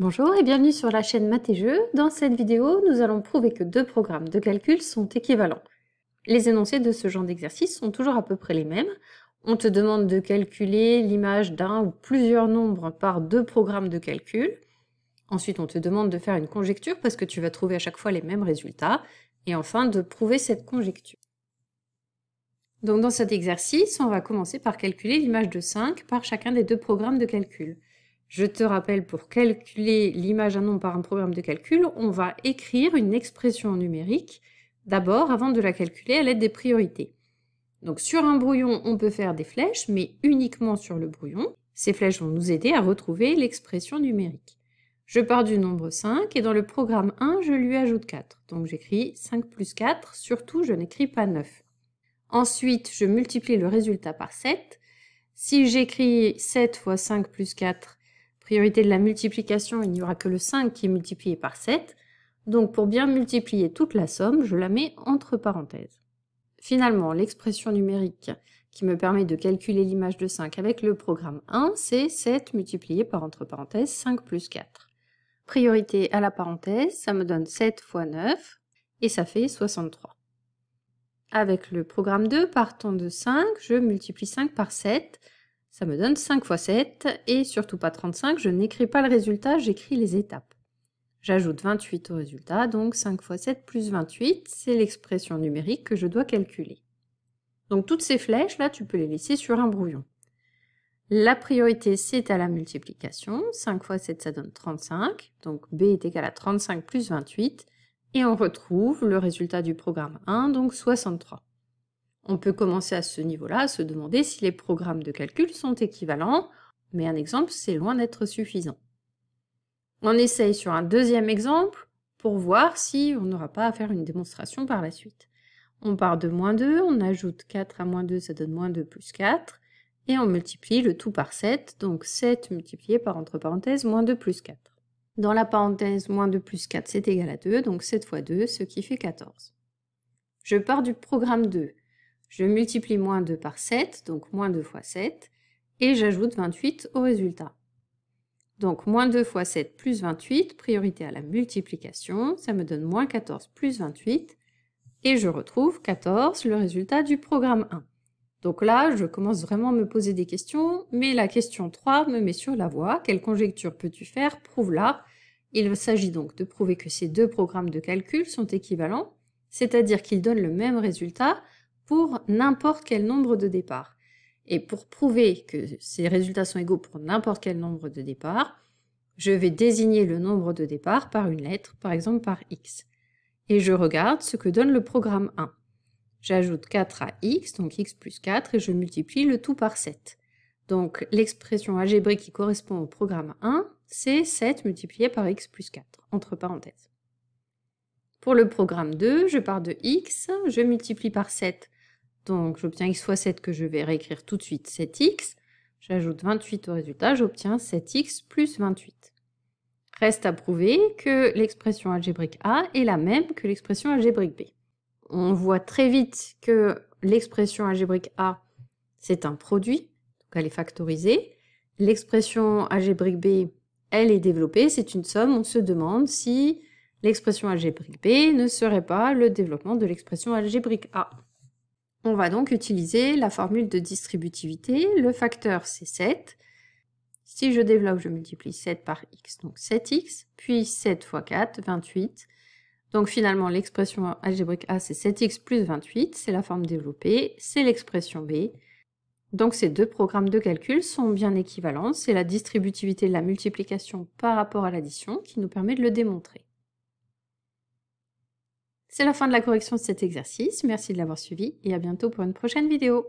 Bonjour et bienvenue sur la chaîne Math et Dans cette vidéo, nous allons prouver que deux programmes de calcul sont équivalents. Les énoncés de ce genre d'exercice sont toujours à peu près les mêmes. On te demande de calculer l'image d'un ou plusieurs nombres par deux programmes de calcul. Ensuite, on te demande de faire une conjecture parce que tu vas trouver à chaque fois les mêmes résultats. Et enfin, de prouver cette conjecture. Donc dans cet exercice, on va commencer par calculer l'image de 5 par chacun des deux programmes de calcul. Je te rappelle, pour calculer l'image à nom par un programme de calcul, on va écrire une expression numérique d'abord avant de la calculer à l'aide des priorités. Donc sur un brouillon, on peut faire des flèches, mais uniquement sur le brouillon. Ces flèches vont nous aider à retrouver l'expression numérique. Je pars du nombre 5 et dans le programme 1, je lui ajoute 4. Donc j'écris 5 plus 4, surtout je n'écris pas 9. Ensuite, je multiplie le résultat par 7. Si j'écris 7 fois 5 plus 4, priorité de la multiplication, il n'y aura que le 5 qui est multiplié par 7. Donc pour bien multiplier toute la somme, je la mets entre parenthèses. Finalement, l'expression numérique qui me permet de calculer l'image de 5 avec le programme 1, c'est 7 multiplié par entre parenthèses 5 plus 4. Priorité à la parenthèse, ça me donne 7 fois 9 et ça fait 63. Avec le programme 2, partant de 5, je multiplie 5 par 7, ça me donne 5 fois 7 et surtout pas 35, je n'écris pas le résultat, j'écris les étapes. J'ajoute 28 au résultat, donc 5 fois 7 plus 28, c'est l'expression numérique que je dois calculer. Donc toutes ces flèches, là, tu peux les laisser sur un brouillon. La priorité, c'est à la multiplication. 5 fois 7, ça donne 35. Donc B est égal à 35 plus 28. Et on retrouve le résultat du programme 1, donc 63. On peut commencer à ce niveau-là à se demander si les programmes de calcul sont équivalents, mais un exemple, c'est loin d'être suffisant. On essaye sur un deuxième exemple pour voir si on n'aura pas à faire une démonstration par la suite. On part de moins 2, on ajoute 4 à moins 2, ça donne moins 2 plus 4, et on multiplie le tout par 7, donc 7 multiplié par entre parenthèses moins 2 plus 4. Dans la parenthèse, moins 2 plus 4, c'est égal à 2, donc 7 fois 2, ce qui fait 14. Je pars du programme 2. Je multiplie moins 2 par 7, donc moins 2 fois 7, et j'ajoute 28 au résultat. Donc moins 2 fois 7 plus 28, priorité à la multiplication, ça me donne moins 14 plus 28, et je retrouve 14, le résultat du programme 1. Donc là, je commence vraiment à me poser des questions, mais la question 3 me met sur la voie. Quelle conjecture peux-tu faire Prouve-la. Il s'agit donc de prouver que ces deux programmes de calcul sont équivalents, c'est-à-dire qu'ils donnent le même résultat pour n'importe quel nombre de départs. Et pour prouver que ces résultats sont égaux pour n'importe quel nombre de départs, je vais désigner le nombre de départs par une lettre, par exemple par x. Et je regarde ce que donne le programme 1. J'ajoute 4 à x, donc x plus 4, et je multiplie le tout par 7. Donc l'expression algébrique qui correspond au programme 1, c'est 7 multiplié par x plus 4, entre parenthèses. Pour le programme 2, je pars de x, je multiplie par 7 donc j'obtiens x fois 7 que je vais réécrire tout de suite, 7x. J'ajoute 28 au résultat, j'obtiens 7x plus 28. Reste à prouver que l'expression algébrique A est la même que l'expression algébrique B. On voit très vite que l'expression algébrique A, c'est un produit, donc elle est factorisée. L'expression algébrique B, elle est développée, c'est une somme. On se demande si l'expression algébrique B ne serait pas le développement de l'expression algébrique A. On va donc utiliser la formule de distributivité. Le facteur, c'est 7. Si je développe, je multiplie 7 par x, donc 7x, puis 7 fois 4, 28. Donc finalement, l'expression algébrique A, c'est 7x plus 28, c'est la forme développée, c'est l'expression B. Donc ces deux programmes de calcul sont bien équivalents, c'est la distributivité de la multiplication par rapport à l'addition qui nous permet de le démontrer. C'est la fin de la correction de cet exercice. Merci de l'avoir suivi et à bientôt pour une prochaine vidéo.